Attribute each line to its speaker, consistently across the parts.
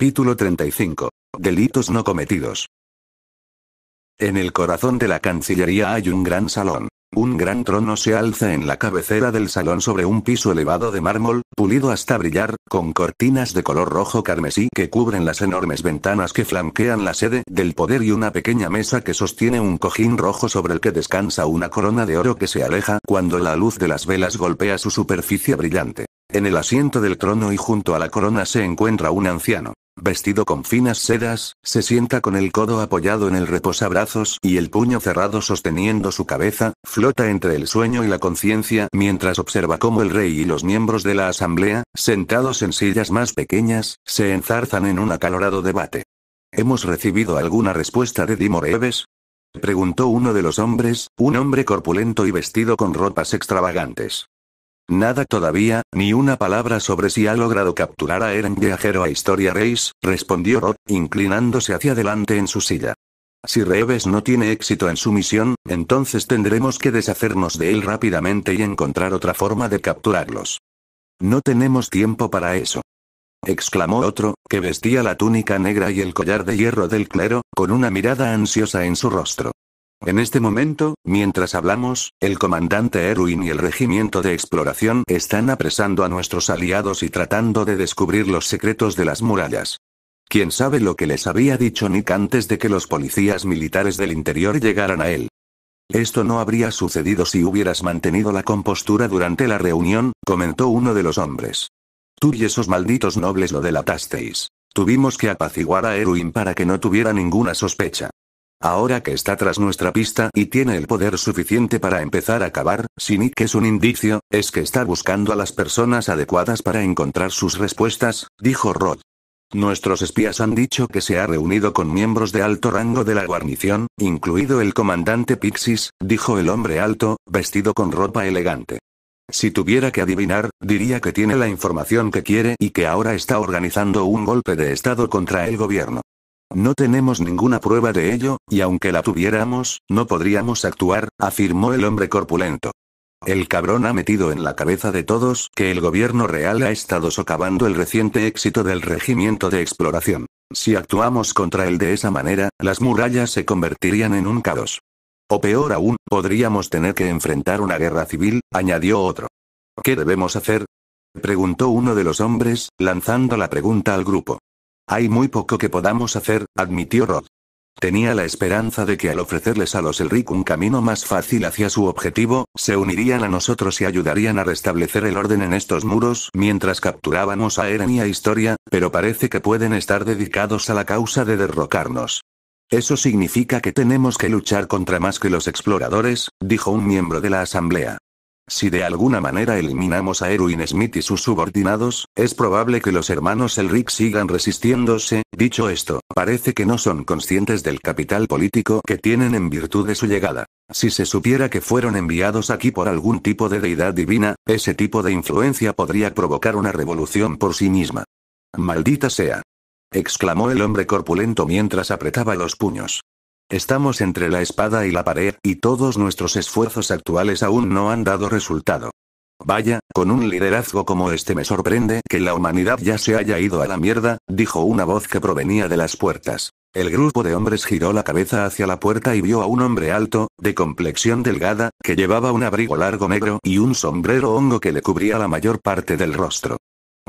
Speaker 1: Capítulo 35. Delitos no cometidos. En el corazón de la Cancillería hay un gran salón. Un gran trono se alza en la cabecera del salón sobre un piso elevado de mármol, pulido hasta brillar, con cortinas de color rojo carmesí que cubren las enormes ventanas que flanquean la sede del poder y una pequeña mesa que sostiene un cojín rojo sobre el que descansa una corona de oro que se aleja cuando la luz de las velas golpea su superficie brillante. En el asiento del trono y junto a la corona se encuentra un anciano. Vestido con finas sedas, se sienta con el codo apoyado en el reposabrazos y el puño cerrado sosteniendo su cabeza, flota entre el sueño y la conciencia mientras observa cómo el rey y los miembros de la asamblea, sentados en sillas más pequeñas, se enzarzan en un acalorado debate. ¿Hemos recibido alguna respuesta de Dimoreves? Preguntó uno de los hombres, un hombre corpulento y vestido con ropas extravagantes. Nada todavía, ni una palabra sobre si ha logrado capturar a Eren viajero a Historia Reis, respondió Rod, inclinándose hacia adelante en su silla. Si Reeves no tiene éxito en su misión, entonces tendremos que deshacernos de él rápidamente y encontrar otra forma de capturarlos. No tenemos tiempo para eso. Exclamó otro, que vestía la túnica negra y el collar de hierro del clero, con una mirada ansiosa en su rostro. En este momento, mientras hablamos, el comandante Erwin y el regimiento de exploración están apresando a nuestros aliados y tratando de descubrir los secretos de las murallas. Quién sabe lo que les había dicho Nick antes de que los policías militares del interior llegaran a él. Esto no habría sucedido si hubieras mantenido la compostura durante la reunión, comentó uno de los hombres. Tú y esos malditos nobles lo delatasteis. Tuvimos que apaciguar a Erwin para que no tuviera ninguna sospecha. Ahora que está tras nuestra pista y tiene el poder suficiente para empezar a acabar, si que es un indicio, es que está buscando a las personas adecuadas para encontrar sus respuestas, dijo Rod. Nuestros espías han dicho que se ha reunido con miembros de alto rango de la guarnición, incluido el comandante Pixis, dijo el hombre alto, vestido con ropa elegante. Si tuviera que adivinar, diría que tiene la información que quiere y que ahora está organizando un golpe de Estado contra el gobierno. No tenemos ninguna prueba de ello, y aunque la tuviéramos, no podríamos actuar, afirmó el hombre corpulento. El cabrón ha metido en la cabeza de todos que el gobierno real ha estado socavando el reciente éxito del regimiento de exploración. Si actuamos contra él de esa manera, las murallas se convertirían en un caos. O peor aún, podríamos tener que enfrentar una guerra civil, añadió otro. ¿Qué debemos hacer? preguntó uno de los hombres, lanzando la pregunta al grupo. Hay muy poco que podamos hacer, admitió Rod. Tenía la esperanza de que al ofrecerles a los Elric un camino más fácil hacia su objetivo, se unirían a nosotros y ayudarían a restablecer el orden en estos muros mientras capturábamos a Eren y a Historia, pero parece que pueden estar dedicados a la causa de derrocarnos. Eso significa que tenemos que luchar contra más que los exploradores, dijo un miembro de la asamblea. Si de alguna manera eliminamos a Erwin Smith y sus subordinados, es probable que los hermanos Elric sigan resistiéndose. Dicho esto, parece que no son conscientes del capital político que tienen en virtud de su llegada. Si se supiera que fueron enviados aquí por algún tipo de deidad divina, ese tipo de influencia podría provocar una revolución por sí misma. Maldita sea. exclamó el hombre corpulento mientras apretaba los puños. Estamos entre la espada y la pared, y todos nuestros esfuerzos actuales aún no han dado resultado. Vaya, con un liderazgo como este me sorprende que la humanidad ya se haya ido a la mierda, dijo una voz que provenía de las puertas. El grupo de hombres giró la cabeza hacia la puerta y vio a un hombre alto, de complexión delgada, que llevaba un abrigo largo negro y un sombrero hongo que le cubría la mayor parte del rostro.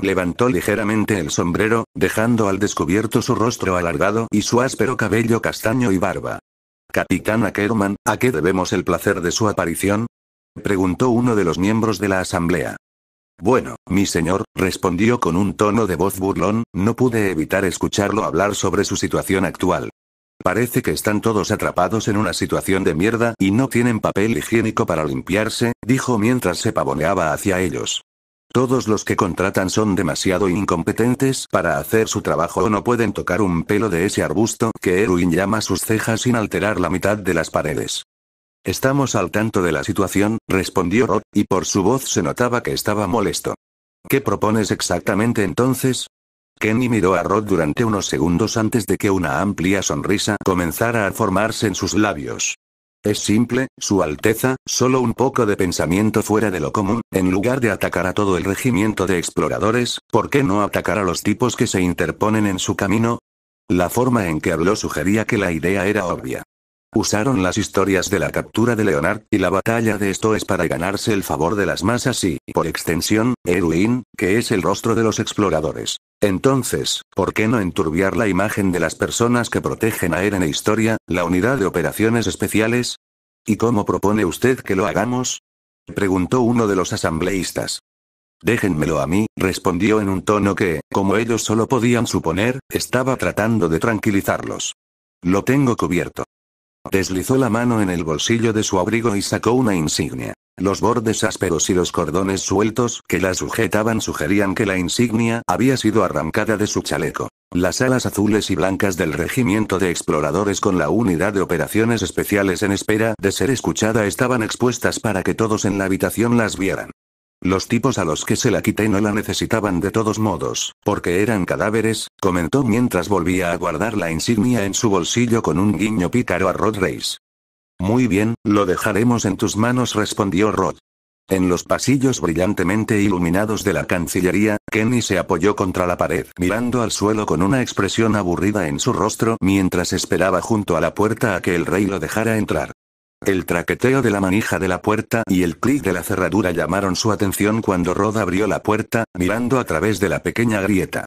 Speaker 1: Levantó ligeramente el sombrero, dejando al descubierto su rostro alargado y su áspero cabello castaño y barba. Capitán Ackerman, ¿a qué debemos el placer de su aparición? preguntó uno de los miembros de la asamblea. Bueno, mi señor, respondió con un tono de voz burlón, no pude evitar escucharlo hablar sobre su situación actual. Parece que están todos atrapados en una situación de mierda y no tienen papel higiénico para limpiarse, dijo mientras se pavoneaba hacia ellos. Todos los que contratan son demasiado incompetentes para hacer su trabajo o no pueden tocar un pelo de ese arbusto que Erwin llama sus cejas sin alterar la mitad de las paredes. Estamos al tanto de la situación, respondió Rod, y por su voz se notaba que estaba molesto. ¿Qué propones exactamente entonces? Kenny miró a Rod durante unos segundos antes de que una amplia sonrisa comenzara a formarse en sus labios. Es simple, Su Alteza, solo un poco de pensamiento fuera de lo común, en lugar de atacar a todo el regimiento de exploradores, ¿por qué no atacar a los tipos que se interponen en su camino? La forma en que habló sugería que la idea era obvia. Usaron las historias de la captura de Leonard y la batalla de esto es para ganarse el favor de las masas y, por extensión, Erwin, que es el rostro de los exploradores. Entonces, ¿por qué no enturbiar la imagen de las personas que protegen a Eren e Historia, la unidad de operaciones especiales? ¿Y cómo propone usted que lo hagamos? preguntó uno de los asambleístas. Déjenmelo a mí, respondió en un tono que, como ellos solo podían suponer, estaba tratando de tranquilizarlos. Lo tengo cubierto. Deslizó la mano en el bolsillo de su abrigo y sacó una insignia. Los bordes ásperos y los cordones sueltos que la sujetaban sugerían que la insignia había sido arrancada de su chaleco. Las alas azules y blancas del regimiento de exploradores con la unidad de operaciones especiales en espera de ser escuchada estaban expuestas para que todos en la habitación las vieran. Los tipos a los que se la quité no la necesitaban de todos modos, porque eran cadáveres, comentó mientras volvía a guardar la insignia en su bolsillo con un guiño pícaro a Rod Reis. Muy bien, lo dejaremos en tus manos respondió Rod. En los pasillos brillantemente iluminados de la Cancillería, Kenny se apoyó contra la pared, mirando al suelo con una expresión aburrida en su rostro mientras esperaba junto a la puerta a que el rey lo dejara entrar. El traqueteo de la manija de la puerta y el clic de la cerradura llamaron su atención cuando Rod abrió la puerta, mirando a través de la pequeña grieta.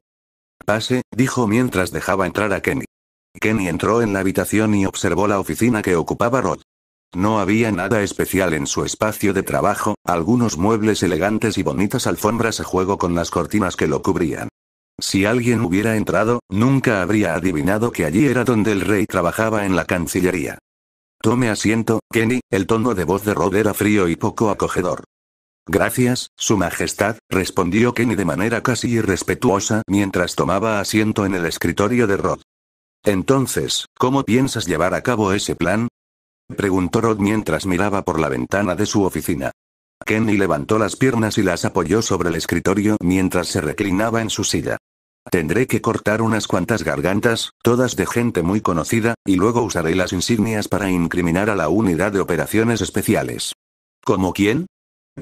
Speaker 1: Pase, dijo mientras dejaba entrar a Kenny. Kenny entró en la habitación y observó la oficina que ocupaba Rod. No había nada especial en su espacio de trabajo, algunos muebles elegantes y bonitas alfombras a juego con las cortinas que lo cubrían. Si alguien hubiera entrado, nunca habría adivinado que allí era donde el rey trabajaba en la Cancillería. Tome asiento, Kenny, el tono de voz de Rod era frío y poco acogedor. Gracias, Su Majestad, respondió Kenny de manera casi irrespetuosa mientras tomaba asiento en el escritorio de Rod. Entonces, ¿cómo piensas llevar a cabo ese plan? preguntó Rod mientras miraba por la ventana de su oficina. Kenny levantó las piernas y las apoyó sobre el escritorio mientras se reclinaba en su silla. Tendré que cortar unas cuantas gargantas, todas de gente muy conocida, y luego usaré las insignias para incriminar a la unidad de operaciones especiales. ¿Como quién?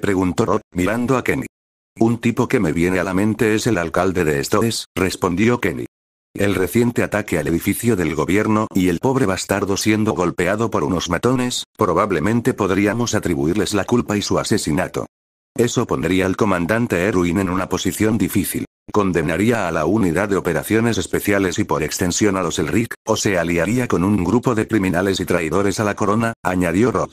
Speaker 1: preguntó Rod mirando a Kenny. Un tipo que me viene a la mente es el alcalde de Stoes, respondió Kenny. El reciente ataque al edificio del gobierno y el pobre bastardo siendo golpeado por unos matones, probablemente podríamos atribuirles la culpa y su asesinato. Eso pondría al comandante Erwin en una posición difícil. Condenaría a la unidad de operaciones especiales y por extensión a los Elric, o se aliaría con un grupo de criminales y traidores a la corona, añadió Rod.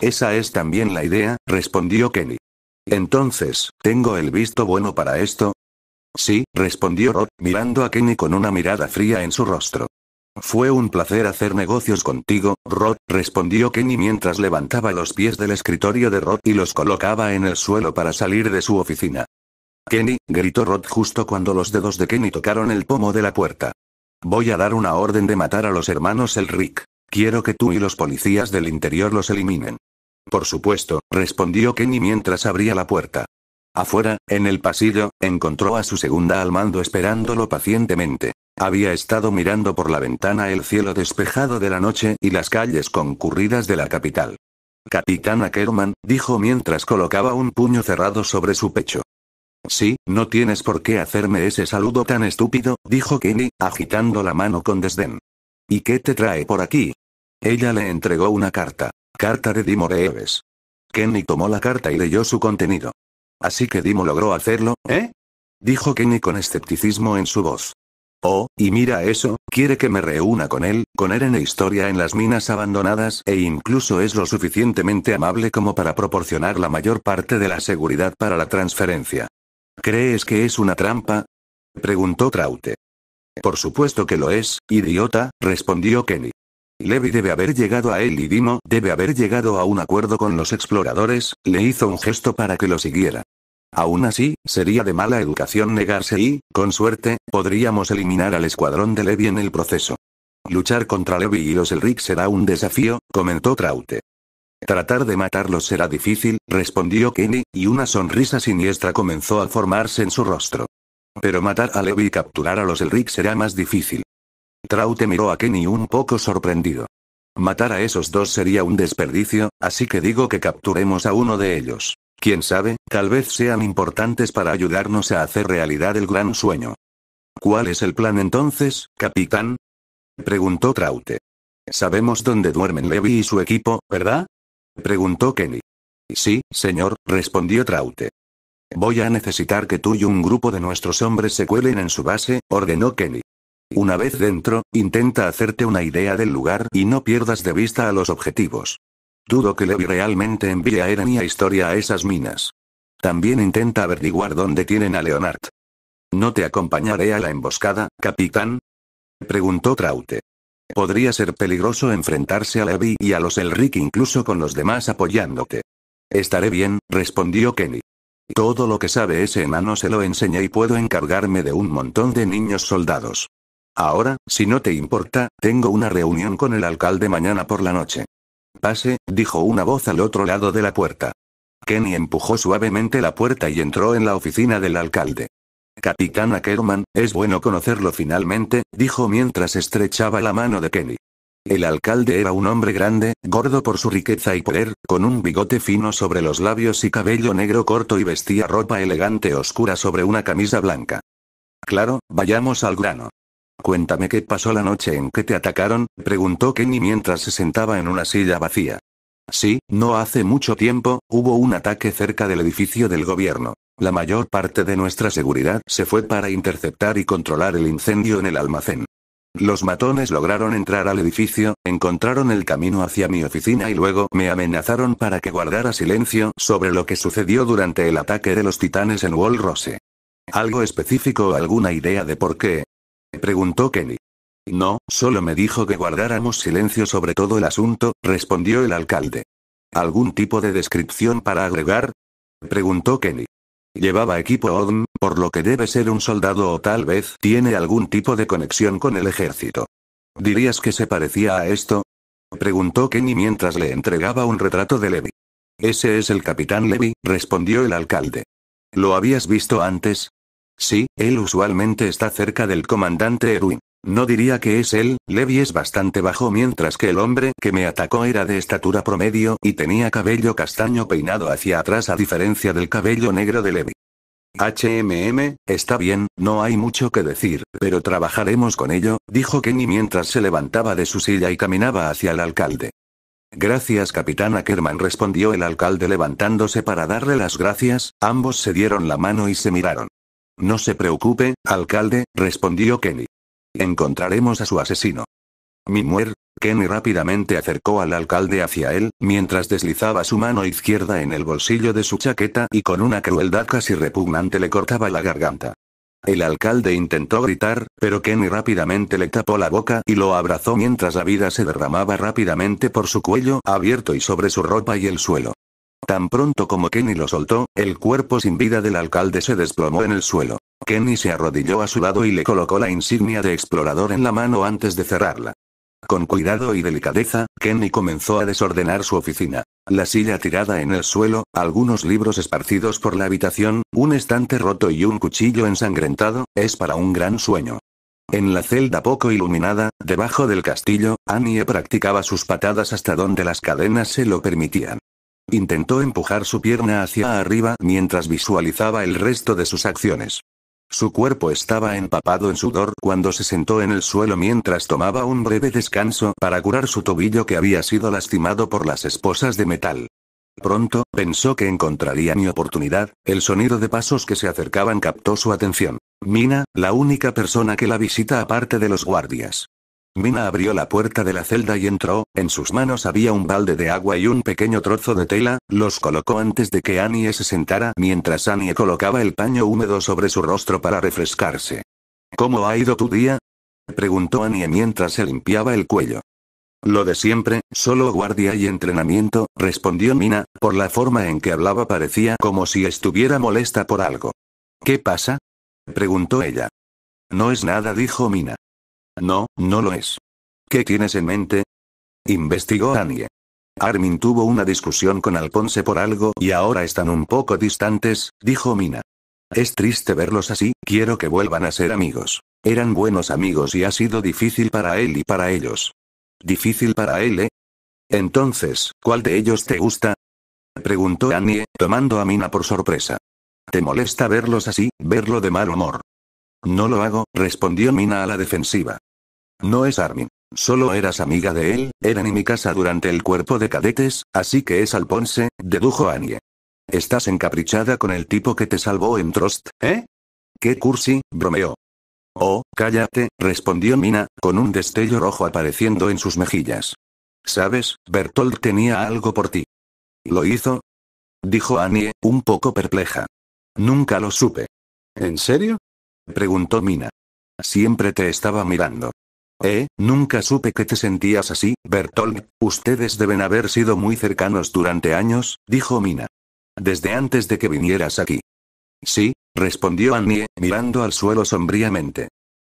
Speaker 1: Esa es también la idea, respondió Kenny. Entonces, ¿tengo el visto bueno para esto? Sí, respondió Rod, mirando a Kenny con una mirada fría en su rostro. Fue un placer hacer negocios contigo, Rod, respondió Kenny mientras levantaba los pies del escritorio de Rod y los colocaba en el suelo para salir de su oficina. Kenny, gritó Rod justo cuando los dedos de Kenny tocaron el pomo de la puerta. Voy a dar una orden de matar a los hermanos Rick. Quiero que tú y los policías del interior los eliminen. Por supuesto, respondió Kenny mientras abría la puerta. Afuera, en el pasillo, encontró a su segunda al mando esperándolo pacientemente. Había estado mirando por la ventana el cielo despejado de la noche y las calles concurridas de la capital. Capitán Ackerman, dijo mientras colocaba un puño cerrado sobre su pecho. Sí, no tienes por qué hacerme ese saludo tan estúpido, dijo Kenny, agitando la mano con desdén. ¿Y qué te trae por aquí? Ella le entregó una carta. Carta de Dimo Kenny tomó la carta y leyó su contenido. Así que Dimo logró hacerlo, ¿eh? Dijo Kenny con escepticismo en su voz. Oh, y mira eso, quiere que me reúna con él, con Eren e historia en las minas abandonadas e incluso es lo suficientemente amable como para proporcionar la mayor parte de la seguridad para la transferencia. ¿Crees que es una trampa? preguntó Traute. Por supuesto que lo es, idiota, respondió Kenny. Levi debe haber llegado a él y Dimo debe haber llegado a un acuerdo con los exploradores, le hizo un gesto para que lo siguiera. Aún así, sería de mala educación negarse y, con suerte, podríamos eliminar al escuadrón de Levi en el proceso. Luchar contra Levi y los Elric será un desafío, comentó Traute. Tratar de matarlos será difícil, respondió Kenny, y una sonrisa siniestra comenzó a formarse en su rostro. Pero matar a Levi y capturar a los Elric será más difícil. Traute miró a Kenny un poco sorprendido. Matar a esos dos sería un desperdicio, así que digo que capturemos a uno de ellos. Quién sabe, tal vez sean importantes para ayudarnos a hacer realidad el gran sueño. ¿Cuál es el plan entonces, capitán? preguntó Traute. Sabemos dónde duermen Levi y su equipo, ¿verdad? preguntó Kenny. Sí, señor, respondió Traute. Voy a necesitar que tú y un grupo de nuestros hombres se cuelen en su base, ordenó Kenny. Una vez dentro, intenta hacerte una idea del lugar y no pierdas de vista a los objetivos. Dudo que Levi realmente envíe a Eren a Historia a esas minas. También intenta averiguar dónde tienen a Leonard. ¿No te acompañaré a la emboscada, capitán? Preguntó Traute. Podría ser peligroso enfrentarse a Levi y a los Elric incluso con los demás apoyándote. Estaré bien, respondió Kenny. Todo lo que sabe ese enano se lo enseñé y puedo encargarme de un montón de niños soldados. Ahora, si no te importa, tengo una reunión con el alcalde mañana por la noche. Pase, dijo una voz al otro lado de la puerta. Kenny empujó suavemente la puerta y entró en la oficina del alcalde. Capitán Ackerman, es bueno conocerlo finalmente, dijo mientras estrechaba la mano de Kenny. El alcalde era un hombre grande, gordo por su riqueza y poder, con un bigote fino sobre los labios y cabello negro corto y vestía ropa elegante oscura sobre una camisa blanca. Claro, vayamos al grano. Cuéntame qué pasó la noche en que te atacaron, preguntó Kenny mientras se sentaba en una silla vacía. Sí, no hace mucho tiempo, hubo un ataque cerca del edificio del gobierno. La mayor parte de nuestra seguridad se fue para interceptar y controlar el incendio en el almacén. Los matones lograron entrar al edificio, encontraron el camino hacia mi oficina y luego me amenazaron para que guardara silencio sobre lo que sucedió durante el ataque de los titanes en Wall Rose. ¿Algo específico o alguna idea de por qué? preguntó Kenny. No, solo me dijo que guardáramos silencio sobre todo el asunto, respondió el alcalde. ¿Algún tipo de descripción para agregar? preguntó Kenny. Llevaba equipo ODM, por lo que debe ser un soldado o tal vez tiene algún tipo de conexión con el ejército. ¿Dirías que se parecía a esto? Preguntó Kenny mientras le entregaba un retrato de Levi. Ese es el capitán Levi, respondió el alcalde. ¿Lo habías visto antes? Sí, él usualmente está cerca del comandante Erwin. No diría que es él, Levi es bastante bajo mientras que el hombre que me atacó era de estatura promedio y tenía cabello castaño peinado hacia atrás a diferencia del cabello negro de Levi. HMM, está bien, no hay mucho que decir, pero trabajaremos con ello, dijo Kenny mientras se levantaba de su silla y caminaba hacia el alcalde. Gracias capitán Ackerman respondió el alcalde levantándose para darle las gracias, ambos se dieron la mano y se miraron. No se preocupe, alcalde, respondió Kenny. Encontraremos a su asesino. Mi muer, Kenny rápidamente acercó al alcalde hacia él, mientras deslizaba su mano izquierda en el bolsillo de su chaqueta y con una crueldad casi repugnante le cortaba la garganta. El alcalde intentó gritar, pero Kenny rápidamente le tapó la boca y lo abrazó mientras la vida se derramaba rápidamente por su cuello abierto y sobre su ropa y el suelo. Tan pronto como Kenny lo soltó, el cuerpo sin vida del alcalde se desplomó en el suelo. Kenny se arrodilló a su lado y le colocó la insignia de explorador en la mano antes de cerrarla. Con cuidado y delicadeza, Kenny comenzó a desordenar su oficina. La silla tirada en el suelo, algunos libros esparcidos por la habitación, un estante roto y un cuchillo ensangrentado, es para un gran sueño. En la celda poco iluminada, debajo del castillo, Annie practicaba sus patadas hasta donde las cadenas se lo permitían. Intentó empujar su pierna hacia arriba mientras visualizaba el resto de sus acciones. Su cuerpo estaba empapado en sudor cuando se sentó en el suelo mientras tomaba un breve descanso para curar su tobillo que había sido lastimado por las esposas de metal. Pronto, pensó que encontraría mi oportunidad, el sonido de pasos que se acercaban captó su atención. Mina, la única persona que la visita aparte de los guardias. Mina abrió la puerta de la celda y entró, en sus manos había un balde de agua y un pequeño trozo de tela, los colocó antes de que Annie se sentara mientras Annie colocaba el paño húmedo sobre su rostro para refrescarse. ¿Cómo ha ido tu día? preguntó Annie mientras se limpiaba el cuello. Lo de siempre, solo guardia y entrenamiento, respondió Mina, por la forma en que hablaba parecía como si estuviera molesta por algo. ¿Qué pasa? preguntó ella. No es nada, dijo Mina. No, no lo es. ¿Qué tienes en mente? Investigó Annie. Armin tuvo una discusión con Alphonse por algo y ahora están un poco distantes, dijo Mina. Es triste verlos así, quiero que vuelvan a ser amigos. Eran buenos amigos y ha sido difícil para él y para ellos. ¿Difícil para él, eh? Entonces, ¿cuál de ellos te gusta? Preguntó Annie, tomando a Mina por sorpresa. ¿Te molesta verlos así, verlo de mal humor? No lo hago, respondió Mina a la defensiva. No es Armin. Solo eras amiga de él, eran en mi casa durante el cuerpo de cadetes, así que es Alponse, dedujo Annie. Estás encaprichada con el tipo que te salvó en Trost, ¿eh? ¿Qué cursi? bromeó. Oh, cállate, respondió Mina, con un destello rojo apareciendo en sus mejillas. Sabes, Bertolt tenía algo por ti. ¿Lo hizo? Dijo Annie, un poco perpleja. Nunca lo supe. ¿En serio? Preguntó Mina. Siempre te estaba mirando. Eh, nunca supe que te sentías así, Bertolt. Ustedes deben haber sido muy cercanos durante años, dijo Mina. Desde antes de que vinieras aquí. Sí, respondió Annie, mirando al suelo sombríamente.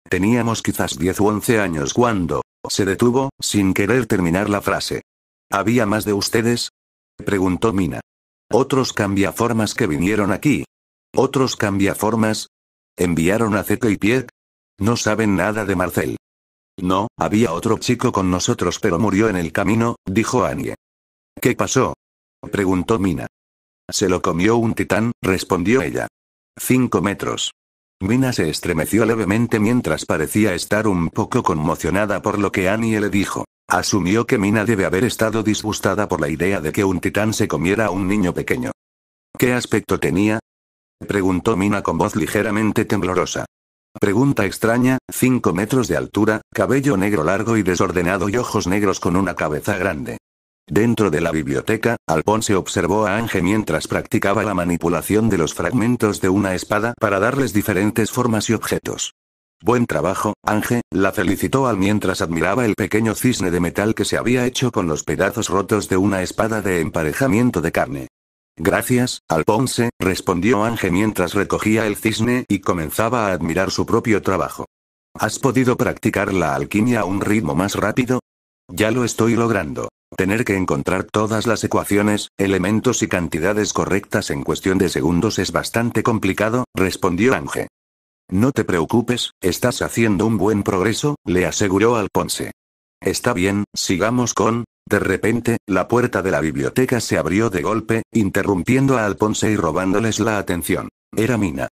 Speaker 1: Teníamos quizás 10 u 11 años cuando, se detuvo, sin querer terminar la frase. ¿Había más de ustedes? preguntó Mina. Otros cambiaformas que vinieron aquí. Otros cambiaformas. ¿Enviaron a Zeke y piek No saben nada de Marcel. No, había otro chico con nosotros pero murió en el camino, dijo Annie. ¿Qué pasó? preguntó Mina. Se lo comió un titán, respondió ella. Cinco metros. Mina se estremeció levemente mientras parecía estar un poco conmocionada por lo que Annie le dijo. Asumió que Mina debe haber estado disgustada por la idea de que un titán se comiera a un niño pequeño. ¿Qué aspecto tenía? preguntó Mina con voz ligeramente temblorosa. Pregunta extraña, 5 metros de altura, cabello negro largo y desordenado y ojos negros con una cabeza grande. Dentro de la biblioteca, se observó a Ange mientras practicaba la manipulación de los fragmentos de una espada para darles diferentes formas y objetos. Buen trabajo, Ange, la felicitó al mientras admiraba el pequeño cisne de metal que se había hecho con los pedazos rotos de una espada de emparejamiento de carne. Gracias, Alponce, respondió Ange mientras recogía el cisne y comenzaba a admirar su propio trabajo. ¿Has podido practicar la alquimia a un ritmo más rápido? Ya lo estoy logrando. Tener que encontrar todas las ecuaciones, elementos y cantidades correctas en cuestión de segundos es bastante complicado, respondió Ange. No te preocupes, estás haciendo un buen progreso, le aseguró Alponce. Está bien, sigamos con de repente, la puerta de la biblioteca se abrió de golpe, interrumpiendo a Alponse y robándoles la atención. Era Mina.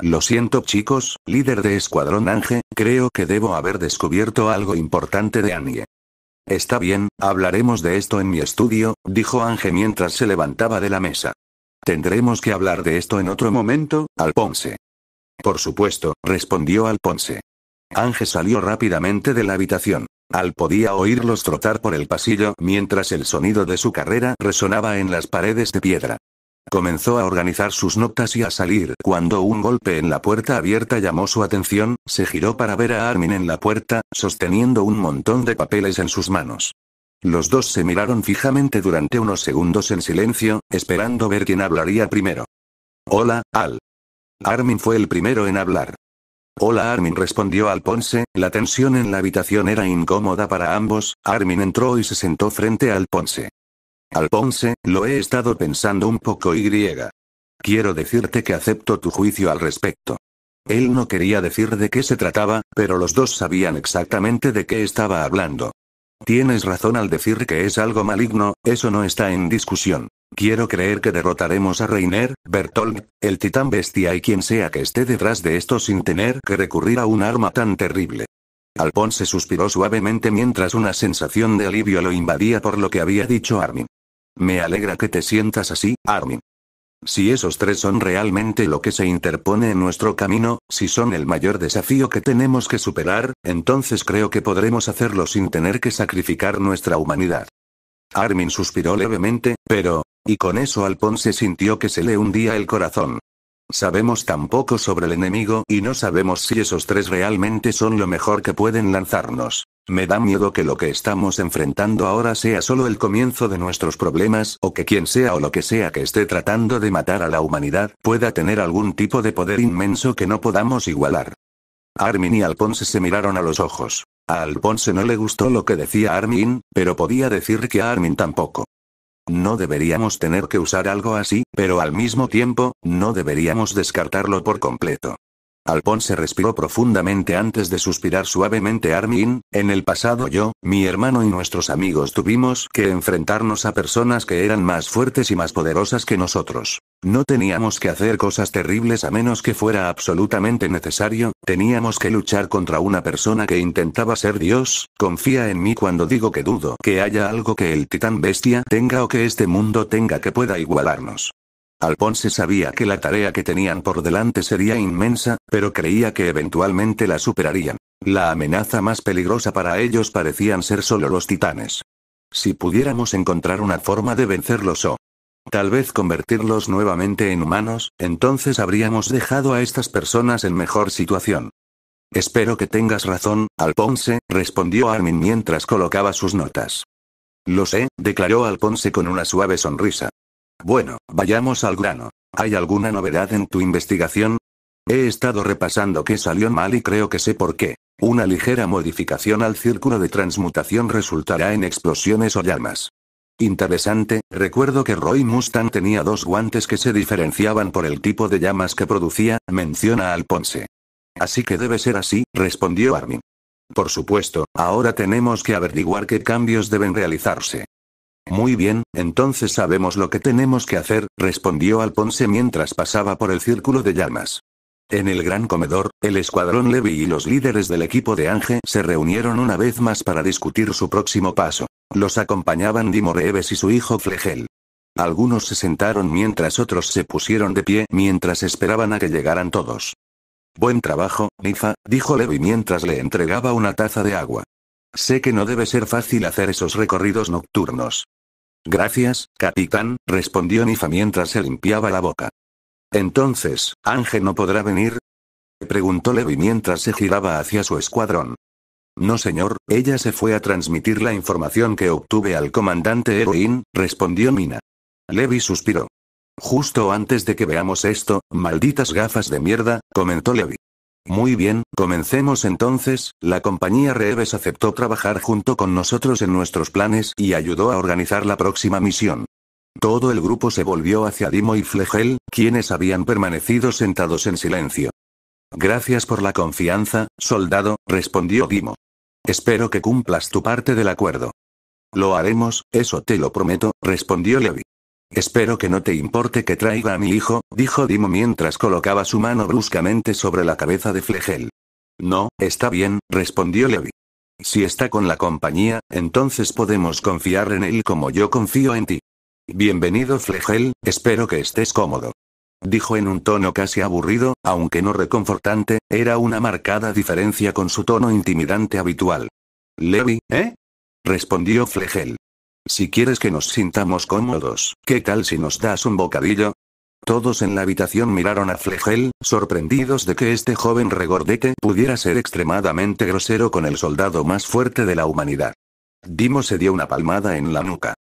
Speaker 1: Lo siento chicos, líder de Escuadrón Ángel, creo que debo haber descubierto algo importante de Annie. Está bien, hablaremos de esto en mi estudio, dijo Ange mientras se levantaba de la mesa. Tendremos que hablar de esto en otro momento, Alponse. Por supuesto, respondió Alponse. Ange salió rápidamente de la habitación. Al podía oírlos trotar por el pasillo mientras el sonido de su carrera resonaba en las paredes de piedra. Comenzó a organizar sus notas y a salir cuando un golpe en la puerta abierta llamó su atención, se giró para ver a Armin en la puerta, sosteniendo un montón de papeles en sus manos. Los dos se miraron fijamente durante unos segundos en silencio, esperando ver quién hablaría primero. Hola, Al. Armin fue el primero en hablar. Hola Armin respondió Alponse, la tensión en la habitación era incómoda para ambos, Armin entró y se sentó frente a Al Alponse, lo he estado pensando un poco y griega. Quiero decirte que acepto tu juicio al respecto. Él no quería decir de qué se trataba, pero los dos sabían exactamente de qué estaba hablando. Tienes razón al decir que es algo maligno, eso no está en discusión. Quiero creer que derrotaremos a Reiner, Bertolt, el titán bestia y quien sea que esté detrás de esto sin tener que recurrir a un arma tan terrible. se suspiró suavemente mientras una sensación de alivio lo invadía por lo que había dicho Armin. Me alegra que te sientas así, Armin. Si esos tres son realmente lo que se interpone en nuestro camino, si son el mayor desafío que tenemos que superar, entonces creo que podremos hacerlo sin tener que sacrificar nuestra humanidad. Armin suspiró levemente, pero, y con eso Alphonse sintió que se le hundía el corazón. Sabemos tan poco sobre el enemigo y no sabemos si esos tres realmente son lo mejor que pueden lanzarnos. Me da miedo que lo que estamos enfrentando ahora sea solo el comienzo de nuestros problemas o que quien sea o lo que sea que esté tratando de matar a la humanidad pueda tener algún tipo de poder inmenso que no podamos igualar. Armin y Alphonse se miraron a los ojos. A Alphonse no le gustó lo que decía Armin, pero podía decir que a Armin tampoco. No deberíamos tener que usar algo así, pero al mismo tiempo, no deberíamos descartarlo por completo se respiró profundamente antes de suspirar suavemente Armin, en el pasado yo, mi hermano y nuestros amigos tuvimos que enfrentarnos a personas que eran más fuertes y más poderosas que nosotros. No teníamos que hacer cosas terribles a menos que fuera absolutamente necesario, teníamos que luchar contra una persona que intentaba ser Dios, confía en mí cuando digo que dudo que haya algo que el titán bestia tenga o que este mundo tenga que pueda igualarnos. Alponse sabía que la tarea que tenían por delante sería inmensa, pero creía que eventualmente la superarían. La amenaza más peligrosa para ellos parecían ser solo los titanes. Si pudiéramos encontrar una forma de vencerlos o, tal vez convertirlos nuevamente en humanos, entonces habríamos dejado a estas personas en mejor situación. Espero que tengas razón, Alponse, respondió Armin mientras colocaba sus notas. Lo sé, declaró Alponse con una suave sonrisa. Bueno, vayamos al grano. ¿Hay alguna novedad en tu investigación? He estado repasando qué salió mal y creo que sé por qué. Una ligera modificación al círculo de transmutación resultará en explosiones o llamas. Interesante, recuerdo que Roy Mustang tenía dos guantes que se diferenciaban por el tipo de llamas que producía, menciona Ponce. Así que debe ser así, respondió Armin. Por supuesto, ahora tenemos que averiguar qué cambios deben realizarse. Muy bien, entonces sabemos lo que tenemos que hacer, respondió Alponse mientras pasaba por el círculo de llamas. En el gran comedor, el escuadrón Levi y los líderes del equipo de Ange se reunieron una vez más para discutir su próximo paso. Los acompañaban Dimoreves y su hijo Flegel. Algunos se sentaron mientras otros se pusieron de pie mientras esperaban a que llegaran todos. Buen trabajo, Nifa, dijo Levi mientras le entregaba una taza de agua. Sé que no debe ser fácil hacer esos recorridos nocturnos. Gracias, capitán, respondió Nifa mientras se limpiaba la boca. Entonces, Ángel no podrá venir, preguntó Levi mientras se giraba hacia su escuadrón. No señor, ella se fue a transmitir la información que obtuve al comandante Heroin, respondió Mina. Levi suspiró. Justo antes de que veamos esto, malditas gafas de mierda, comentó Levi. Muy bien, comencemos entonces, la compañía Reves aceptó trabajar junto con nosotros en nuestros planes y ayudó a organizar la próxima misión. Todo el grupo se volvió hacia Dimo y Flegel, quienes habían permanecido sentados en silencio. Gracias por la confianza, soldado, respondió Dimo. Espero que cumplas tu parte del acuerdo. Lo haremos, eso te lo prometo, respondió Levi. Espero que no te importe que traiga a mi hijo, dijo Dimo mientras colocaba su mano bruscamente sobre la cabeza de Flegel. No, está bien, respondió Levi. Si está con la compañía, entonces podemos confiar en él como yo confío en ti. Bienvenido Flegel, espero que estés cómodo. Dijo en un tono casi aburrido, aunque no reconfortante, era una marcada diferencia con su tono intimidante habitual. Levi, ¿eh? Respondió Flegel. Si quieres que nos sintamos cómodos, ¿qué tal si nos das un bocadillo? Todos en la habitación miraron a Flegel, sorprendidos de que este joven regordete pudiera ser extremadamente grosero con el soldado más fuerte de la humanidad. Dimo se dio una palmada en la nuca.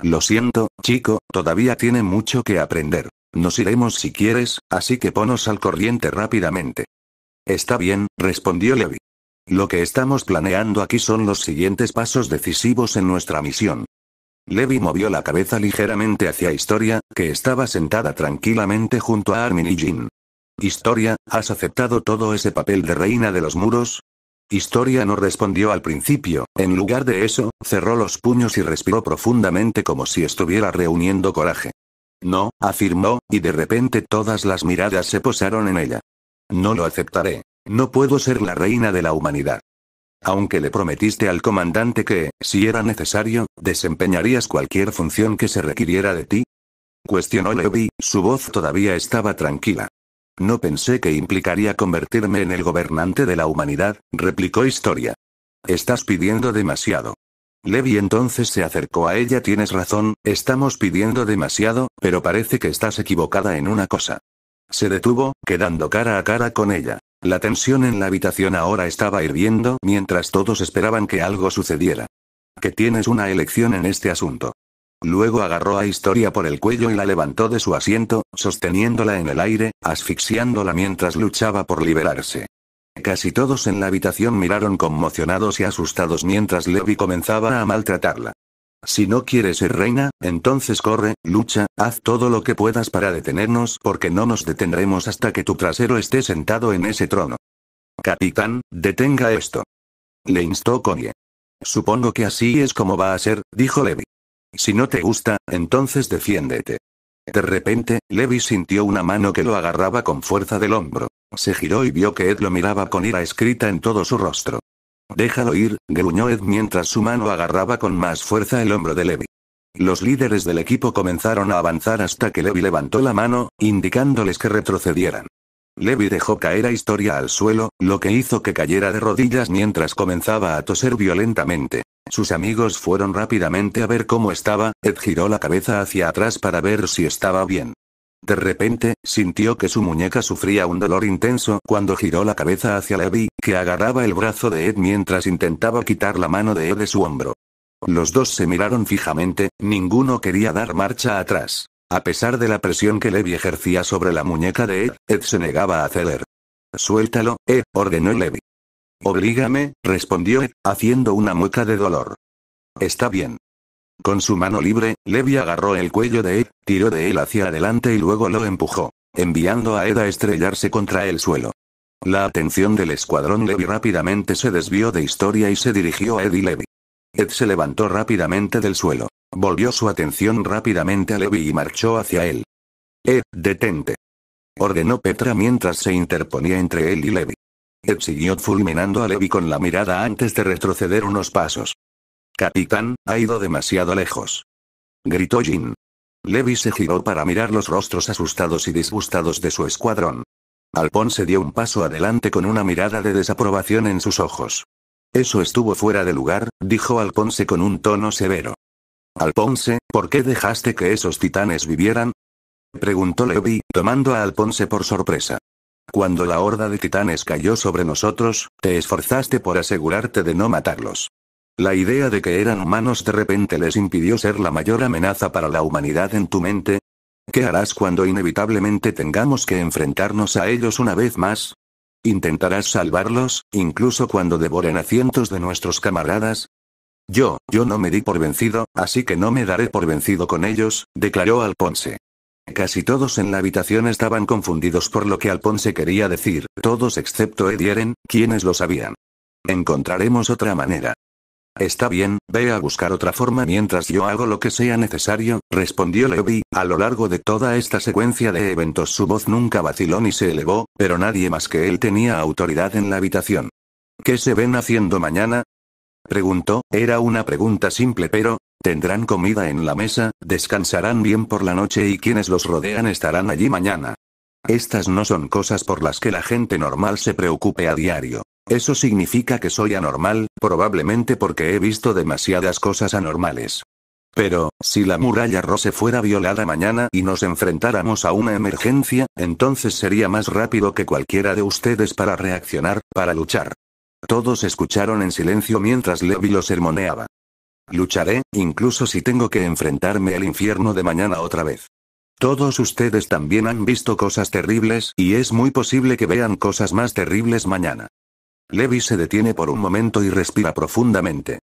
Speaker 1: Lo siento, chico, todavía tiene mucho que aprender. Nos iremos si quieres, así que ponos al corriente rápidamente. Está bien, respondió Levi. Lo que estamos planeando aquí son los siguientes pasos decisivos en nuestra misión. Levi movió la cabeza ligeramente hacia Historia, que estaba sentada tranquilamente junto a Armin y Jin. Historia, ¿has aceptado todo ese papel de reina de los muros? Historia no respondió al principio, en lugar de eso, cerró los puños y respiró profundamente como si estuviera reuniendo coraje. No, afirmó, y de repente todas las miradas se posaron en ella. No lo aceptaré. No puedo ser la reina de la humanidad. Aunque le prometiste al comandante que, si era necesario, desempeñarías cualquier función que se requiriera de ti. Cuestionó Levi, su voz todavía estaba tranquila. No pensé que implicaría convertirme en el gobernante de la humanidad, replicó Historia. Estás pidiendo demasiado. Levi entonces se acercó a ella. Tienes razón, estamos pidiendo demasiado, pero parece que estás equivocada en una cosa. Se detuvo, quedando cara a cara con ella. La tensión en la habitación ahora estaba hirviendo mientras todos esperaban que algo sucediera. Que tienes una elección en este asunto. Luego agarró a Historia por el cuello y la levantó de su asiento, sosteniéndola en el aire, asfixiándola mientras luchaba por liberarse. Casi todos en la habitación miraron conmocionados y asustados mientras Levi comenzaba a maltratarla. Si no quieres ser reina, entonces corre, lucha, haz todo lo que puedas para detenernos porque no nos detendremos hasta que tu trasero esté sentado en ese trono. Capitán, detenga esto. Le instó Connie. Supongo que así es como va a ser, dijo Levi. Si no te gusta, entonces defiéndete. De repente, Levi sintió una mano que lo agarraba con fuerza del hombro. Se giró y vio que Ed lo miraba con ira escrita en todo su rostro. Déjalo ir, gruñó Ed mientras su mano agarraba con más fuerza el hombro de Levi. Los líderes del equipo comenzaron a avanzar hasta que Levi levantó la mano, indicándoles que retrocedieran. Levi dejó caer a Historia al suelo, lo que hizo que cayera de rodillas mientras comenzaba a toser violentamente. Sus amigos fueron rápidamente a ver cómo estaba, Ed giró la cabeza hacia atrás para ver si estaba bien. De repente, sintió que su muñeca sufría un dolor intenso cuando giró la cabeza hacia Levi, que agarraba el brazo de Ed mientras intentaba quitar la mano de Ed de su hombro. Los dos se miraron fijamente, ninguno quería dar marcha atrás. A pesar de la presión que Levi ejercía sobre la muñeca de Ed, Ed se negaba a ceder. Suéltalo, Ed, ordenó Levi. Oblígame, respondió Ed, haciendo una mueca de dolor. Está bien. Con su mano libre, Levi agarró el cuello de Ed, tiró de él hacia adelante y luego lo empujó, enviando a Ed a estrellarse contra el suelo. La atención del escuadrón Levi rápidamente se desvió de historia y se dirigió a Ed y Levi. Ed se levantó rápidamente del suelo, volvió su atención rápidamente a Levi y marchó hacia él. Ed, detente. Ordenó Petra mientras se interponía entre él y Levi. Ed siguió fulminando a Levi con la mirada antes de retroceder unos pasos. Capitán, ha ido demasiado lejos. Gritó Jean. Levi se giró para mirar los rostros asustados y disgustados de su escuadrón. Alponse dio un paso adelante con una mirada de desaprobación en sus ojos. Eso estuvo fuera de lugar, dijo Alponse con un tono severo. Alponse, ¿por qué dejaste que esos titanes vivieran? Preguntó Levi, tomando a Alponse por sorpresa. Cuando la horda de titanes cayó sobre nosotros, te esforzaste por asegurarte de no matarlos. La idea de que eran humanos de repente les impidió ser la mayor amenaza para la humanidad en tu mente. ¿Qué harás cuando inevitablemente tengamos que enfrentarnos a ellos una vez más? ¿Intentarás salvarlos, incluso cuando devoren a cientos de nuestros camaradas? Yo, yo no me di por vencido, así que no me daré por vencido con ellos, declaró Alponse. Casi todos en la habitación estaban confundidos por lo que Alponse quería decir, todos excepto Edieren, quienes lo sabían. Encontraremos otra manera. Está bien, ve a buscar otra forma mientras yo hago lo que sea necesario, respondió Levi, A lo largo de toda esta secuencia de eventos su voz nunca vaciló ni se elevó, pero nadie más que él tenía autoridad en la habitación. ¿Qué se ven haciendo mañana? Preguntó, era una pregunta simple pero, tendrán comida en la mesa, descansarán bien por la noche y quienes los rodean estarán allí mañana. Estas no son cosas por las que la gente normal se preocupe a diario. Eso significa que soy anormal, probablemente porque he visto demasiadas cosas anormales. Pero, si la muralla Rose fuera violada mañana y nos enfrentáramos a una emergencia, entonces sería más rápido que cualquiera de ustedes para reaccionar, para luchar. Todos escucharon en silencio mientras Levi lo sermoneaba. Lucharé, incluso si tengo que enfrentarme al infierno de mañana otra vez. Todos ustedes también han visto cosas terribles, y es muy posible que vean cosas más terribles mañana. Levi se detiene por un momento y respira profundamente.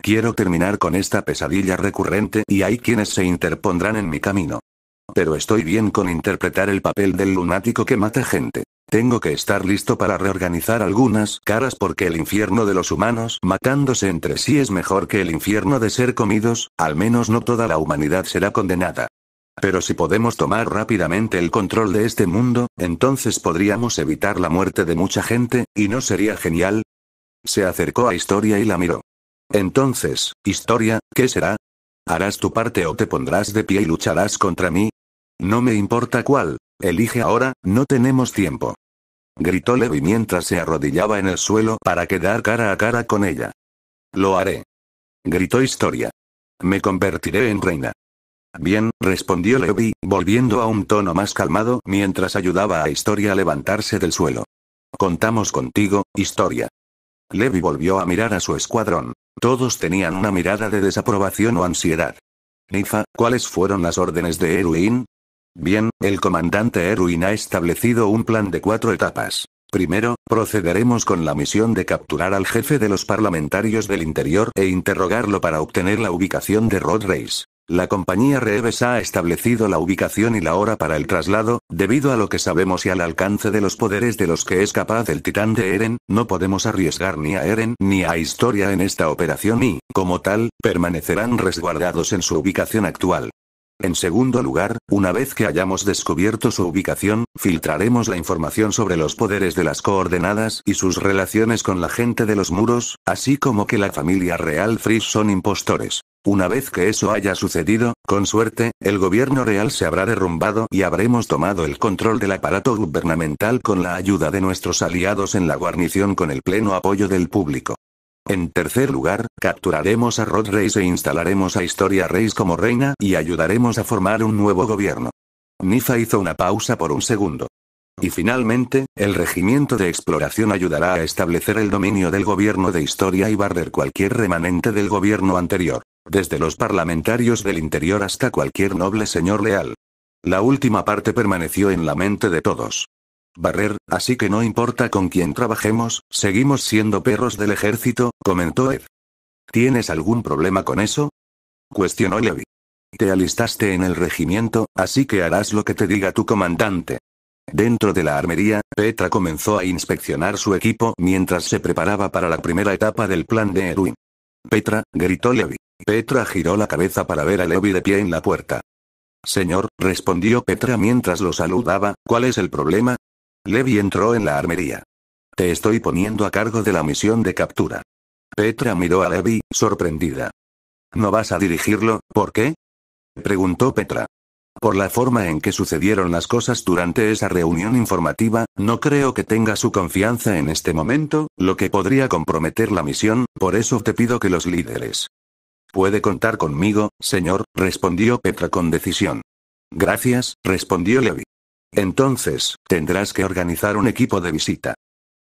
Speaker 1: Quiero terminar con esta pesadilla recurrente y hay quienes se interpondrán en mi camino. Pero estoy bien con interpretar el papel del lunático que mata gente. Tengo que estar listo para reorganizar algunas caras porque el infierno de los humanos matándose entre sí es mejor que el infierno de ser comidos, al menos no toda la humanidad será condenada. Pero si podemos tomar rápidamente el control de este mundo, entonces podríamos evitar la muerte de mucha gente, ¿y no sería genial? Se acercó a Historia y la miró. Entonces, Historia, ¿qué será? ¿Harás tu parte o te pondrás de pie y lucharás contra mí? No me importa cuál, elige ahora, no tenemos tiempo. Gritó Levi mientras se arrodillaba en el suelo para quedar cara a cara con ella. Lo haré. Gritó Historia. Me convertiré en reina. Bien, respondió Levi, volviendo a un tono más calmado mientras ayudaba a Historia a levantarse del suelo. Contamos contigo, Historia. Levi volvió a mirar a su escuadrón. Todos tenían una mirada de desaprobación o ansiedad. Nifa, ¿cuáles fueron las órdenes de Erwin? Bien, el comandante Erwin ha establecido un plan de cuatro etapas. Primero, procederemos con la misión de capturar al jefe de los parlamentarios del interior e interrogarlo para obtener la ubicación de Rod la compañía Reves ha establecido la ubicación y la hora para el traslado, debido a lo que sabemos y al alcance de los poderes de los que es capaz el titán de Eren, no podemos arriesgar ni a Eren ni a Historia en esta operación y, como tal, permanecerán resguardados en su ubicación actual. En segundo lugar, una vez que hayamos descubierto su ubicación, filtraremos la información sobre los poderes de las coordenadas y sus relaciones con la gente de los muros, así como que la familia real Fris son impostores. Una vez que eso haya sucedido, con suerte, el gobierno real se habrá derrumbado y habremos tomado el control del aparato gubernamental con la ayuda de nuestros aliados en la guarnición con el pleno apoyo del público. En tercer lugar, capturaremos a Rod Reis e instalaremos a Historia Reis como reina y ayudaremos a formar un nuevo gobierno. Nifa hizo una pausa por un segundo. Y finalmente, el regimiento de exploración ayudará a establecer el dominio del gobierno de historia y barrer cualquier remanente del gobierno anterior, desde los parlamentarios del interior hasta cualquier noble señor leal. La última parte permaneció en la mente de todos barrer, así que no importa con quién trabajemos, seguimos siendo perros del ejército, comentó Ed. ¿Tienes algún problema con eso? cuestionó Levi. Te alistaste en el regimiento, así que harás lo que te diga tu comandante. Dentro de la armería, Petra comenzó a inspeccionar su equipo mientras se preparaba para la primera etapa del plan de Erwin. Petra, gritó Levi. Petra giró la cabeza para ver a Levi de pie en la puerta. Señor, respondió Petra mientras lo saludaba, ¿cuál es el problema? Levi entró en la armería. Te estoy poniendo a cargo de la misión de captura. Petra miró a Levi, sorprendida. ¿No vas a dirigirlo, por qué? preguntó Petra. Por la forma en que sucedieron las cosas durante esa reunión informativa, no creo que tenga su confianza en este momento, lo que podría comprometer la misión, por eso te pido que los líderes. Puede contar conmigo, señor, respondió Petra con decisión. Gracias, respondió Levi. Entonces, tendrás que organizar un equipo de visita.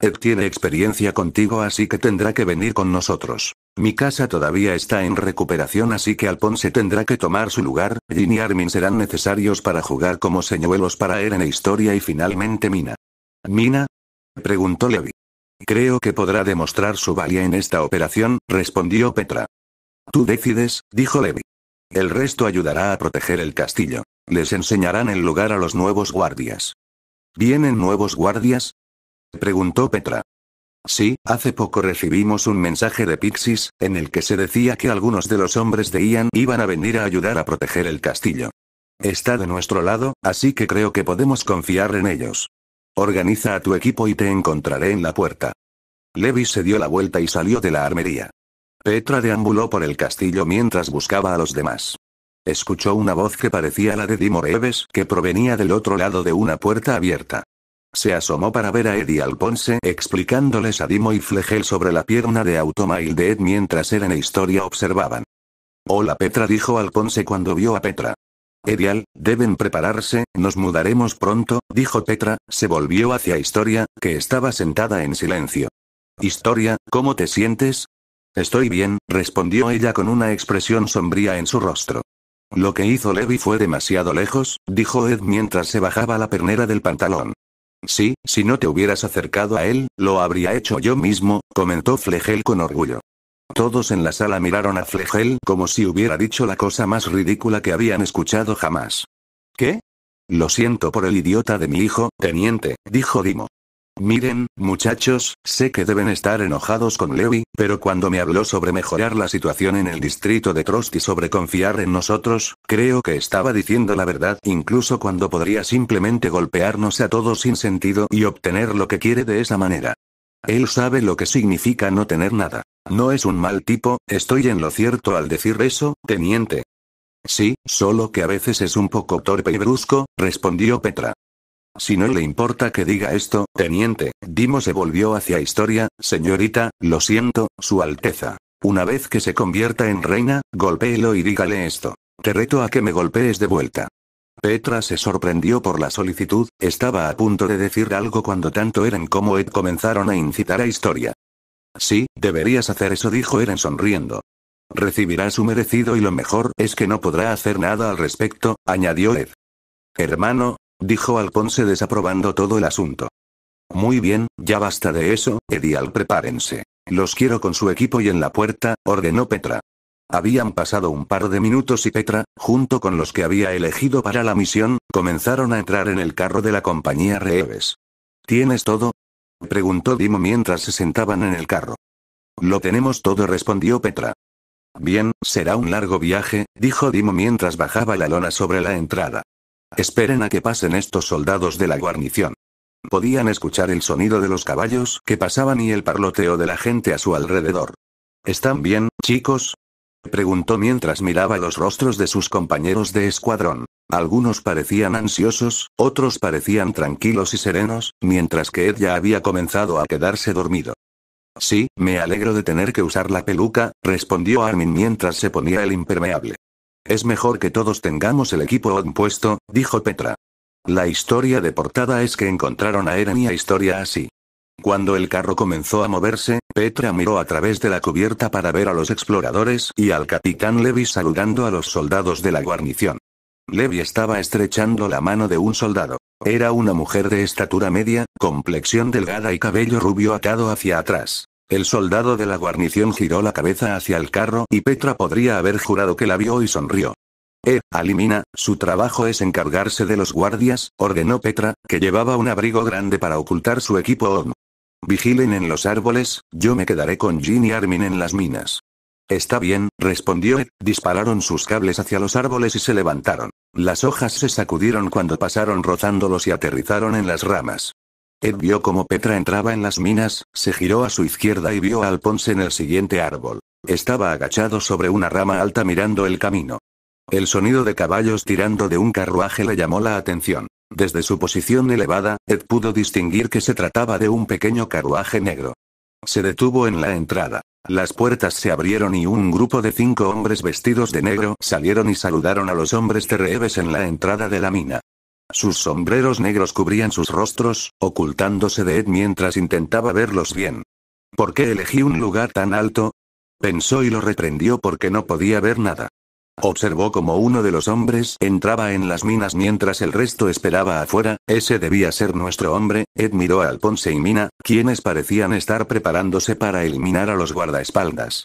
Speaker 1: Ed tiene experiencia contigo así que tendrá que venir con nosotros. Mi casa todavía está en recuperación así que Alponse tendrá que tomar su lugar, Jin y Armin serán necesarios para jugar como señuelos para Eren e Historia y finalmente Mina. ¿Mina? preguntó Levi. Creo que podrá demostrar su valía en esta operación, respondió Petra. Tú decides, dijo Levi. El resto ayudará a proteger el castillo. Les enseñarán el lugar a los nuevos guardias. ¿Vienen nuevos guardias? Preguntó Petra. Sí, hace poco recibimos un mensaje de Pixis, en el que se decía que algunos de los hombres de Ian iban a venir a ayudar a proteger el castillo. Está de nuestro lado, así que creo que podemos confiar en ellos. Organiza a tu equipo y te encontraré en la puerta. Levi se dio la vuelta y salió de la armería. Petra deambuló por el castillo mientras buscaba a los demás. Escuchó una voz que parecía la de Reves que provenía del otro lado de una puerta abierta. Se asomó para ver a Eddie Ponce explicándoles a Dimo y Flegel sobre la pierna de automail de Ed mientras Eren e Historia observaban. Hola Petra dijo Ponce cuando vio a Petra. Edial, deben prepararse, nos mudaremos pronto, dijo Petra, se volvió hacia Historia, que estaba sentada en silencio. Historia, ¿cómo te sientes? Estoy bien, respondió ella con una expresión sombría en su rostro. Lo que hizo Levi fue demasiado lejos, dijo Ed mientras se bajaba la pernera del pantalón. Sí, si no te hubieras acercado a él, lo habría hecho yo mismo, comentó Flegel con orgullo. Todos en la sala miraron a Flegel como si hubiera dicho la cosa más ridícula que habían escuchado jamás. ¿Qué? Lo siento por el idiota de mi hijo, teniente, dijo Dimo. Miren, muchachos, sé que deben estar enojados con Levi, pero cuando me habló sobre mejorar la situación en el distrito de Trost y sobre confiar en nosotros, creo que estaba diciendo la verdad, incluso cuando podría simplemente golpearnos a todos sin sentido y obtener lo que quiere de esa manera. Él sabe lo que significa no tener nada. No es un mal tipo, estoy en lo cierto al decir eso, teniente. Sí, solo que a veces es un poco torpe y brusco, respondió Petra. Si no le importa que diga esto, teniente, Dimo se volvió hacia Historia, señorita, lo siento, Su Alteza. Una vez que se convierta en reina, golpéelo y dígale esto. Te reto a que me golpees de vuelta. Petra se sorprendió por la solicitud, estaba a punto de decir algo cuando tanto Eren como Ed comenzaron a incitar a Historia. Sí, deberías hacer eso, dijo Eren sonriendo. Recibirá su merecido y lo mejor es que no podrá hacer nada al respecto, añadió Ed. Hermano, Dijo Alponse desaprobando todo el asunto. Muy bien, ya basta de eso, Edial prepárense. Los quiero con su equipo y en la puerta, ordenó Petra. Habían pasado un par de minutos y Petra, junto con los que había elegido para la misión, comenzaron a entrar en el carro de la compañía Reeves. ¿Tienes todo? preguntó Dimo mientras se sentaban en el carro. Lo tenemos todo respondió Petra. Bien, será un largo viaje, dijo Dimo mientras bajaba la lona sobre la entrada. Esperen a que pasen estos soldados de la guarnición. Podían escuchar el sonido de los caballos que pasaban y el parloteo de la gente a su alrededor. ¿Están bien, chicos? preguntó mientras miraba los rostros de sus compañeros de escuadrón. Algunos parecían ansiosos, otros parecían tranquilos y serenos, mientras que Ed ya había comenzado a quedarse dormido. Sí, me alegro de tener que usar la peluca, respondió Armin mientras se ponía el impermeable. Es mejor que todos tengamos el equipo on puesto, dijo Petra. La historia de portada es que encontraron a Eren y a Historia así. Cuando el carro comenzó a moverse, Petra miró a través de la cubierta para ver a los exploradores y al capitán Levi saludando a los soldados de la guarnición. Levi estaba estrechando la mano de un soldado. Era una mujer de estatura media, complexión delgada y cabello rubio atado hacia atrás. El soldado de la guarnición giró la cabeza hacia el carro y Petra podría haber jurado que la vio y sonrió. Eh, Alimina, su trabajo es encargarse de los guardias, ordenó Petra, que llevaba un abrigo grande para ocultar su equipo on. Vigilen en los árboles, yo me quedaré con Jin y Armin en las minas. Está bien, respondió Dispararon sus cables hacia los árboles y se levantaron. Las hojas se sacudieron cuando pasaron rozándolos y aterrizaron en las ramas. Ed vio cómo Petra entraba en las minas, se giró a su izquierda y vio a Alphonse en el siguiente árbol. Estaba agachado sobre una rama alta mirando el camino. El sonido de caballos tirando de un carruaje le llamó la atención. Desde su posición elevada, Ed pudo distinguir que se trataba de un pequeño carruaje negro. Se detuvo en la entrada. Las puertas se abrieron y un grupo de cinco hombres vestidos de negro salieron y saludaron a los hombres de en la entrada de la mina. Sus sombreros negros cubrían sus rostros, ocultándose de Ed mientras intentaba verlos bien. ¿Por qué elegí un lugar tan alto? Pensó y lo reprendió porque no podía ver nada. Observó como uno de los hombres entraba en las minas mientras el resto esperaba afuera, ese debía ser nuestro hombre, Ed miró al ponce y Mina, quienes parecían estar preparándose para eliminar a los guardaespaldas.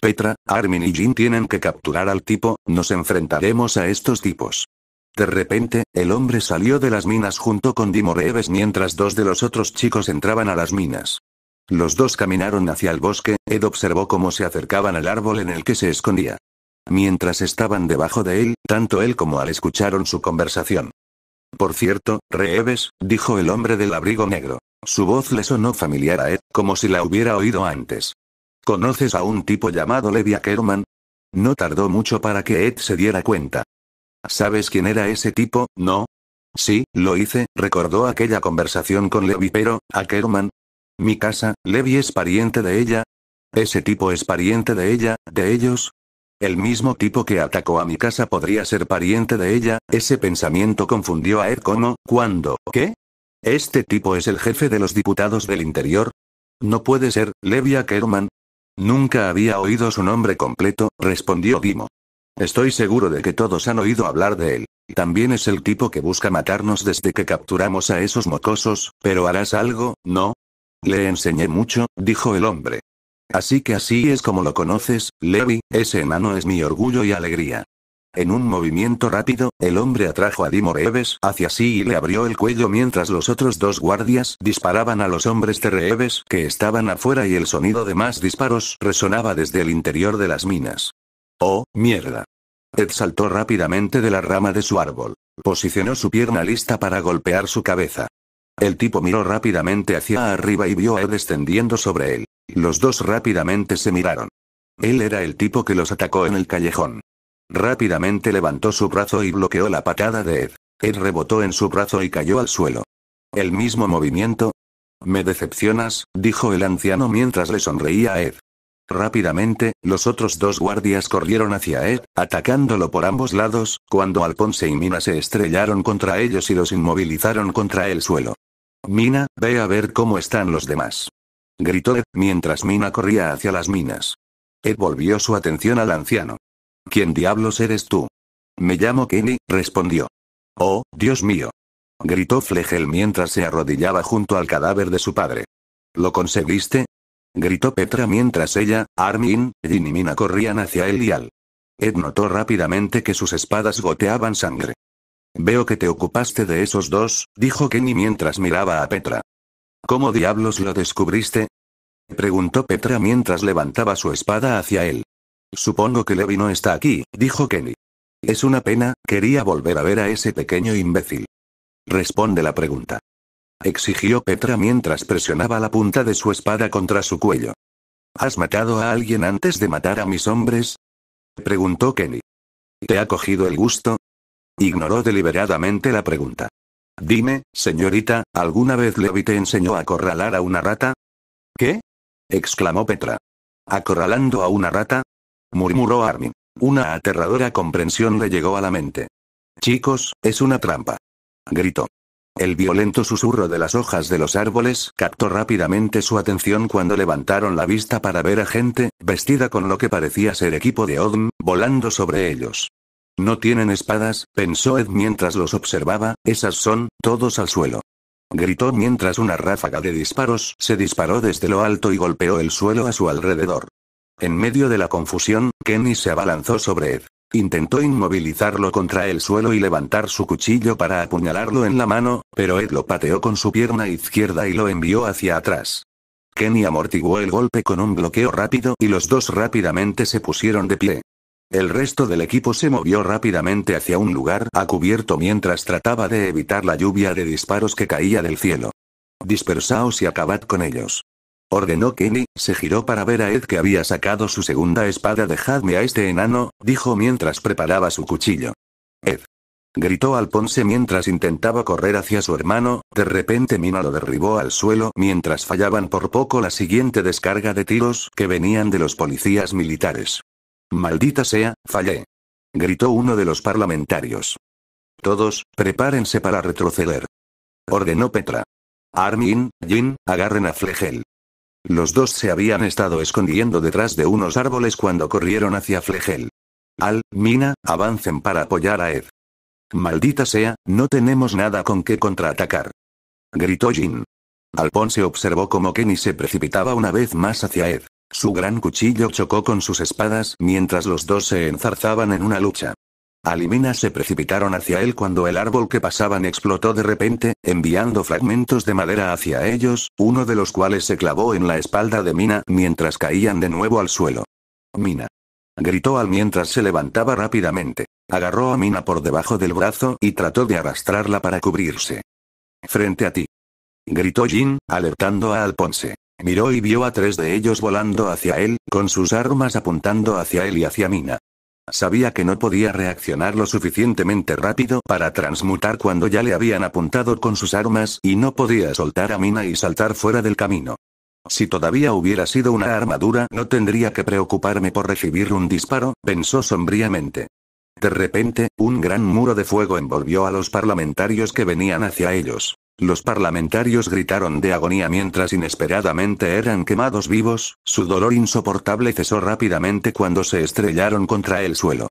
Speaker 1: Petra, Armin y Jin tienen que capturar al tipo, nos enfrentaremos a estos tipos. De repente, el hombre salió de las minas junto con Dimoreves mientras dos de los otros chicos entraban a las minas. Los dos caminaron hacia el bosque, Ed observó cómo se acercaban al árbol en el que se escondía. Mientras estaban debajo de él, tanto él como Al escucharon su conversación. Por cierto, Reeves, dijo el hombre del abrigo negro. Su voz le sonó familiar a Ed, como si la hubiera oído antes. ¿Conoces a un tipo llamado Levia Kerman? No tardó mucho para que Ed se diera cuenta. ¿Sabes quién era ese tipo, no? Sí, lo hice, recordó aquella conversación con Levi, pero, ¿Ackerman? Mi casa, Levi es pariente de ella. Ese tipo es pariente de ella, de ellos, el mismo tipo que atacó a mi casa podría ser pariente de ella, ese pensamiento confundió a Ed como, ¿cuándo? ¿Qué? ¿Este tipo es el jefe de los diputados del interior? No puede ser, Levi Ackerman? Nunca había oído su nombre completo, respondió Dimo. Estoy seguro de que todos han oído hablar de él. También es el tipo que busca matarnos desde que capturamos a esos mocosos, pero harás algo, ¿no? Le enseñé mucho, dijo el hombre. Así que así es como lo conoces, Levi, ese enano es mi orgullo y alegría. En un movimiento rápido, el hombre atrajo a Dimoreves hacia sí y le abrió el cuello mientras los otros dos guardias disparaban a los hombres de que estaban afuera y el sonido de más disparos resonaba desde el interior de las minas. ¡Oh, mierda! Ed saltó rápidamente de la rama de su árbol. Posicionó su pierna lista para golpear su cabeza. El tipo miró rápidamente hacia arriba y vio a Ed descendiendo sobre él. Los dos rápidamente se miraron. Él era el tipo que los atacó en el callejón. Rápidamente levantó su brazo y bloqueó la patada de Ed. Ed rebotó en su brazo y cayó al suelo. El mismo movimiento. Me decepcionas, dijo el anciano mientras le sonreía a Ed. Rápidamente, los otros dos guardias corrieron hacia Ed, atacándolo por ambos lados, cuando Alponse y Mina se estrellaron contra ellos y los inmovilizaron contra el suelo. Mina, ve a ver cómo están los demás. Gritó Ed, mientras Mina corría hacia las minas. Ed volvió su atención al anciano. ¿Quién diablos eres tú? Me llamo Kenny, respondió. Oh, Dios mío. Gritó Flegel mientras se arrodillaba junto al cadáver de su padre. ¿Lo conseguiste? gritó Petra mientras ella, Armin, y Nimina corrían hacia él y al. Ed notó rápidamente que sus espadas goteaban sangre. Veo que te ocupaste de esos dos, dijo Kenny mientras miraba a Petra. ¿Cómo diablos lo descubriste? preguntó Petra mientras levantaba su espada hacia él. Supongo que Levi no está aquí, dijo Kenny. Es una pena, quería volver a ver a ese pequeño imbécil. Responde la pregunta exigió Petra mientras presionaba la punta de su espada contra su cuello. ¿Has matado a alguien antes de matar a mis hombres? preguntó Kenny. ¿Te ha cogido el gusto? Ignoró deliberadamente la pregunta. Dime, señorita, ¿alguna vez Levi te enseñó a acorralar a una rata? ¿Qué? exclamó Petra. ¿Acorralando a una rata? murmuró Armin. Una aterradora comprensión le llegó a la mente. Chicos, es una trampa. Gritó. El violento susurro de las hojas de los árboles captó rápidamente su atención cuando levantaron la vista para ver a gente, vestida con lo que parecía ser equipo de Odm, volando sobre ellos. No tienen espadas, pensó Ed mientras los observaba, esas son, todos al suelo. Gritó mientras una ráfaga de disparos se disparó desde lo alto y golpeó el suelo a su alrededor. En medio de la confusión, Kenny se abalanzó sobre Ed. Intentó inmovilizarlo contra el suelo y levantar su cuchillo para apuñalarlo en la mano, pero Ed lo pateó con su pierna izquierda y lo envió hacia atrás. Kenny amortiguó el golpe con un bloqueo rápido y los dos rápidamente se pusieron de pie. El resto del equipo se movió rápidamente hacia un lugar a cubierto mientras trataba de evitar la lluvia de disparos que caía del cielo. Dispersaos y acabad con ellos. Ordenó Kenny, se giró para ver a Ed que había sacado su segunda espada. Dejadme a este enano, dijo mientras preparaba su cuchillo. Ed. Gritó al Ponce mientras intentaba correr hacia su hermano, de repente Mina lo derribó al suelo mientras fallaban por poco la siguiente descarga de tiros que venían de los policías militares. Maldita sea, fallé. Gritó uno de los parlamentarios. Todos, prepárense para retroceder. Ordenó Petra. Armin, Jin, agarren a Flegel. Los dos se habían estado escondiendo detrás de unos árboles cuando corrieron hacia Flegel. Al, Mina, avancen para apoyar a Ed. Maldita sea, no tenemos nada con qué contraatacar. Gritó Jin. se observó como Kenny se precipitaba una vez más hacia Ed. Su gran cuchillo chocó con sus espadas mientras los dos se enzarzaban en una lucha. Mina se precipitaron hacia él cuando el árbol que pasaban explotó de repente, enviando fragmentos de madera hacia ellos, uno de los cuales se clavó en la espalda de Mina mientras caían de nuevo al suelo. Mina. Gritó al mientras se levantaba rápidamente. Agarró a Mina por debajo del brazo y trató de arrastrarla para cubrirse. Frente a ti. Gritó Jin, alertando a Alponse. Miró y vio a tres de ellos volando hacia él, con sus armas apuntando hacia él y hacia Mina. Sabía que no podía reaccionar lo suficientemente rápido para transmutar cuando ya le habían apuntado con sus armas y no podía soltar a Mina y saltar fuera del camino. Si todavía hubiera sido una armadura no tendría que preocuparme por recibir un disparo, pensó sombríamente. De repente, un gran muro de fuego envolvió a los parlamentarios que venían hacia ellos. Los parlamentarios gritaron de agonía mientras inesperadamente eran quemados vivos, su dolor insoportable cesó rápidamente cuando se estrellaron contra el suelo.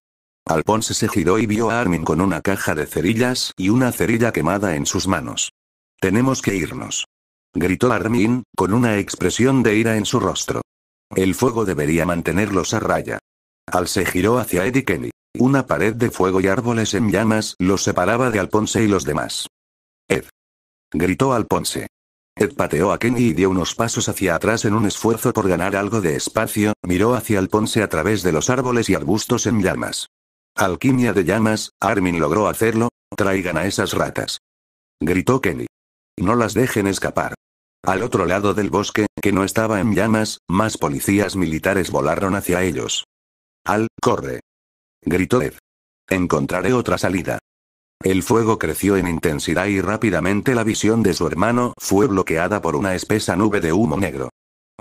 Speaker 1: Alphonse se giró y vio a Armin con una caja de cerillas y una cerilla quemada en sus manos. Tenemos que irnos. Gritó Armin, con una expresión de ira en su rostro. El fuego debería mantenerlos a raya. Al se giró hacia Eddie Kenny. Una pared de fuego y árboles en llamas los separaba de Alphonse y los demás. Ed, gritó Ponce. Ed pateó a Kenny y dio unos pasos hacia atrás en un esfuerzo por ganar algo de espacio, miró hacia Ponce a través de los árboles y arbustos en llamas. Alquimia de llamas, Armin logró hacerlo, traigan a esas ratas. Gritó Kenny. No las dejen escapar. Al otro lado del bosque, que no estaba en llamas, más policías militares volaron hacia ellos. Al, corre. Gritó Ed. Encontraré otra salida. El fuego creció en intensidad y rápidamente la visión de su hermano fue bloqueada por una espesa nube de humo negro.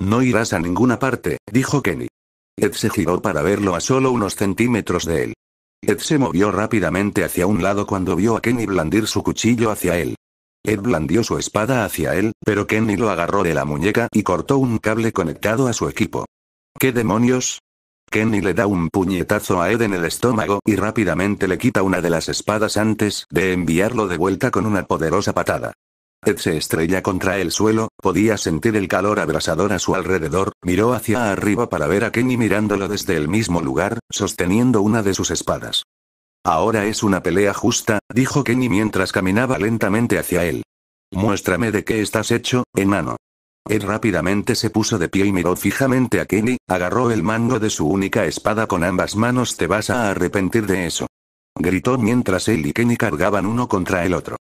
Speaker 1: No irás a ninguna parte, dijo Kenny. Ed se giró para verlo a solo unos centímetros de él. Ed se movió rápidamente hacia un lado cuando vio a Kenny blandir su cuchillo hacia él. Ed blandió su espada hacia él, pero Kenny lo agarró de la muñeca y cortó un cable conectado a su equipo. ¿Qué demonios? Kenny le da un puñetazo a Ed en el estómago y rápidamente le quita una de las espadas antes de enviarlo de vuelta con una poderosa patada. Ed se estrella contra el suelo, podía sentir el calor abrasador a su alrededor, miró hacia arriba para ver a Kenny mirándolo desde el mismo lugar, sosteniendo una de sus espadas. Ahora es una pelea justa, dijo Kenny mientras caminaba lentamente hacia él. Muéstrame de qué estás hecho, enano. Él rápidamente se puso de pie y miró fijamente a Kenny, agarró el mango de su única espada con ambas manos. Te vas a arrepentir de eso. Gritó mientras él y Kenny cargaban uno contra el otro.